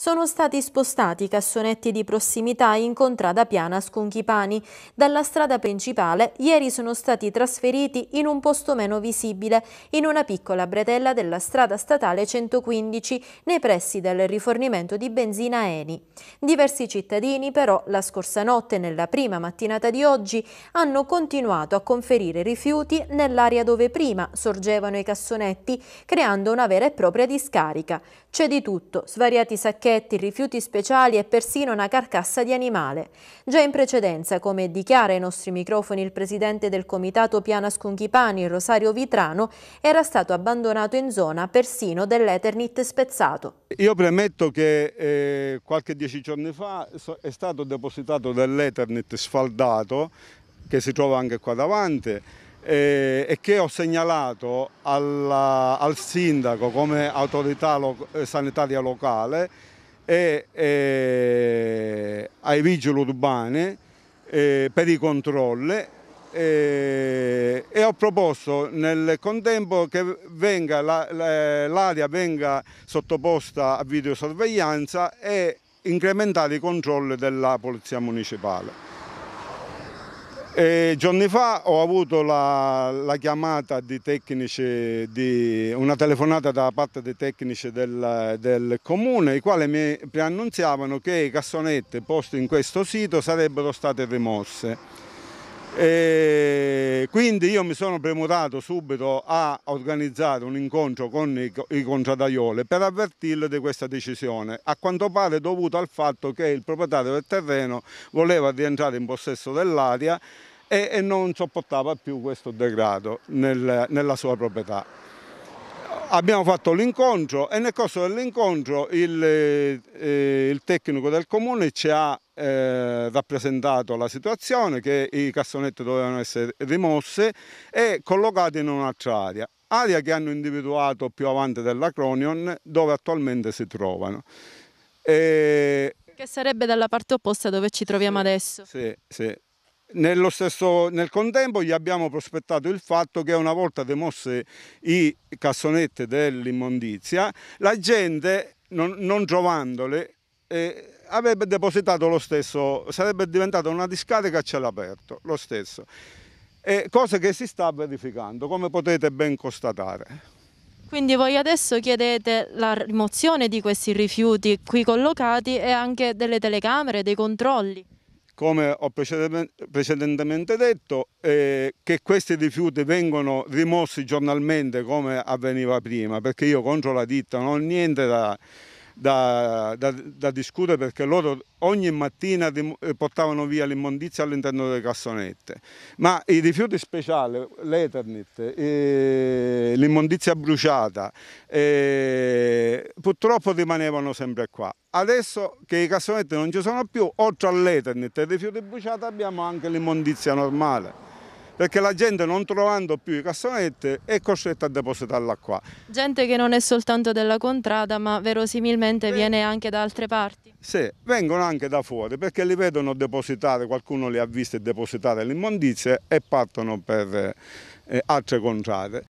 Sono stati spostati i cassonetti di prossimità in contrada piana Sconchipani. Dalla strada principale ieri sono stati trasferiti in un posto meno visibile, in una piccola bretella della strada statale 115, nei pressi del rifornimento di benzina Eni. Diversi cittadini però la scorsa notte e nella prima mattinata di oggi hanno continuato a conferire rifiuti nell'area dove prima sorgevano i cassonetti, creando una vera e propria discarica. C'è di tutto, svariati sacchetti sacchetti, rifiuti speciali e persino una carcassa di animale. Già in precedenza, come dichiara ai nostri microfoni il presidente del comitato Piana Sconchipani, Rosario Vitrano, era stato abbandonato in zona persino dell'Eternit spezzato. Io premetto che eh, qualche dieci giorni fa è stato depositato dell'Eternit sfaldato, che si trova anche qua davanti, eh, e che ho segnalato alla, al sindaco come autorità lo, eh, sanitaria locale e, e ai vigili urbani e, per i controlli e, e, ho proposto nel contempo che l'area la, la, venga sottoposta a videosorveglianza e incrementare i controlli della Polizia Municipale. E eh, giorni fa ho avuto la, la chiamata di tecnici, di, una telefonata da parte dei tecnici del, del comune, i quali mi preannunziavano che i cassonette posti in questo sito sarebbero state rimosse. E quindi io mi sono premurato subito a organizzare un incontro con i, i contradaiole per avvertirle di questa decisione, a quanto pare dovuta al fatto che il proprietario del terreno voleva rientrare in possesso dell'aria e, non sopportava più questo degrado nella sua proprietà. Abbiamo fatto l'incontro e nel corso dell'incontro il, eh, il, tecnico del comune ci ha eh, rappresentato la situazione che i cassonetti dovevano essere rimossi e collocati in un'altra area, area che hanno individuato più avanti della Cronion dove attualmente si trovano. E... Che sarebbe dalla parte opposta dove ci troviamo sì, adesso. Sì, sì. Stesso, nel contempo gli abbiamo prospettato il fatto che una volta demosse i cassonette dell'immondizia, la gente, non, non trovandole, eh, avrebbe depositato lo stesso, sarebbe diventata una discarica a cielo aperto, lo stesso. Eh, cosa che si sta verificando, come potete ben constatare. Quindi voi adesso chiedete la rimozione di questi rifiuti qui collocati e anche delle telecamere, dei controlli? come ho precedentemente detto, eh, che questi rifiuti vengono rimossi giornalmente come avveniva prima, perché io contro la ditta non ho niente da da, da, da, discutere perché loro ogni mattina eh, portavano via l'immondizia all'interno delle cassonette. Ma i rifiuti speciali, l'Eternit, eh, l'immondizia bruciata, eh, purtroppo rimanevano sempre qua. Adesso che i cassonetti non ci sono più, oltre all'Eternit e ai rifiuti bruciati abbiamo anche l'immondizia normale perché la gente non trovando più i cassonetti è costretta a depositarla qua. Gente che non è soltanto della contrada ma verosimilmente eh. viene anche da altre parti? Sì, vengono anche da fuori perché li vedono depositare, qualcuno li ha visti depositare l'immondizia e partono per eh, altre contrade.